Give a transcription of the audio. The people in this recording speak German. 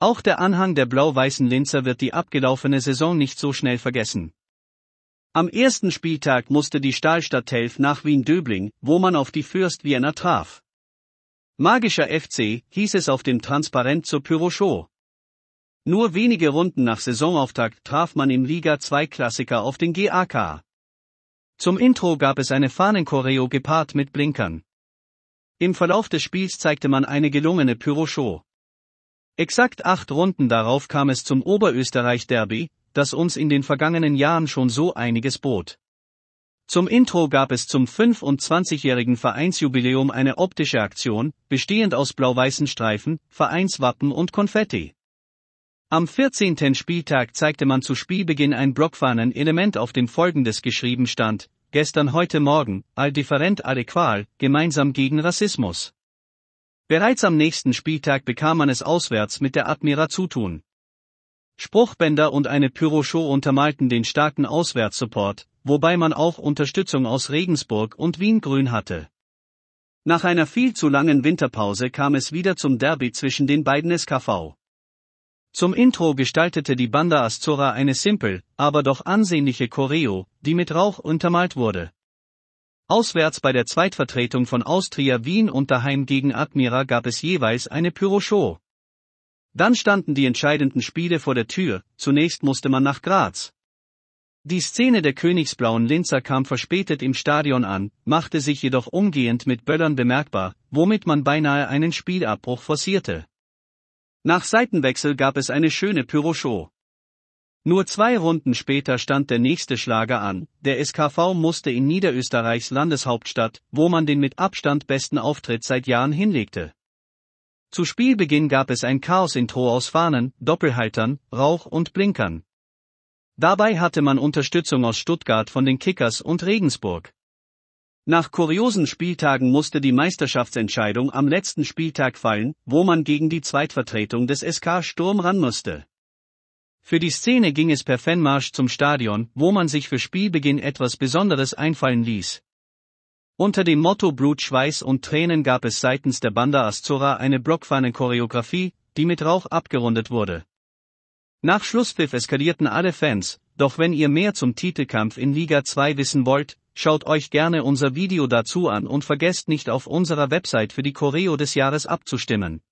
Auch der Anhang der blau-weißen Linzer wird die abgelaufene Saison nicht so schnell vergessen. Am ersten Spieltag musste die Stahlstadt Telf nach Wien-Döbling, wo man auf die Fürst Vienna traf. Magischer FC, hieß es auf dem Transparent zur Pyroshow. Nur wenige Runden nach Saisonauftakt traf man im Liga 2 Klassiker auf den GAK. Zum Intro gab es eine Fahnenchoreo gepaart mit Blinkern. Im Verlauf des Spiels zeigte man eine gelungene Pyroshow. Exakt acht Runden darauf kam es zum Oberösterreich-Derby, das uns in den vergangenen Jahren schon so einiges bot. Zum Intro gab es zum 25-jährigen Vereinsjubiläum eine optische Aktion, bestehend aus blau-weißen Streifen, Vereinswappen und Konfetti. Am 14. Spieltag zeigte man zu Spielbeginn ein Blockfahnen-Element auf dem folgendes geschrieben stand, gestern heute Morgen, all different all equal, gemeinsam gegen Rassismus. Bereits am nächsten Spieltag bekam man es auswärts mit der Admira zu tun. Spruchbänder und eine Pyroshow untermalten den starken Auswärtssupport, wobei man auch Unterstützung aus Regensburg und Wien grün hatte. Nach einer viel zu langen Winterpause kam es wieder zum Derby zwischen den beiden SKV. Zum Intro gestaltete die Banda Azzurra eine simpel, aber doch ansehnliche Choreo, die mit Rauch untermalt wurde. Auswärts bei der Zweitvertretung von Austria Wien und daheim gegen Admira gab es jeweils eine Pyroshow. Dann standen die entscheidenden Spiele vor der Tür, zunächst musste man nach Graz. Die Szene der königsblauen Linzer kam verspätet im Stadion an, machte sich jedoch umgehend mit Böllern bemerkbar, womit man beinahe einen Spielabbruch forcierte. Nach Seitenwechsel gab es eine schöne Pyroshow. Nur zwei Runden später stand der nächste Schlager an. Der SKV musste in Niederösterreichs Landeshauptstadt, wo man den mit Abstand besten Auftritt seit Jahren hinlegte. Zu Spielbeginn gab es ein Chaos-Intro aus Fahnen, Doppelhaltern, Rauch und Blinkern. Dabei hatte man Unterstützung aus Stuttgart von den Kickers und Regensburg. Nach kuriosen Spieltagen musste die Meisterschaftsentscheidung am letzten Spieltag fallen, wo man gegen die Zweitvertretung des SK Sturm ran musste. Für die Szene ging es per Fanmarsch zum Stadion, wo man sich für Spielbeginn etwas Besonderes einfallen ließ. Unter dem Motto Blut, Schweiß und Tränen gab es seitens der Banda Astura eine Blockfahnen-Choreografie, die mit Rauch abgerundet wurde. Nach Schlusspfiff eskalierten alle Fans, doch wenn ihr mehr zum Titelkampf in Liga 2 wissen wollt, schaut euch gerne unser Video dazu an und vergesst nicht auf unserer Website für die Choreo des Jahres abzustimmen.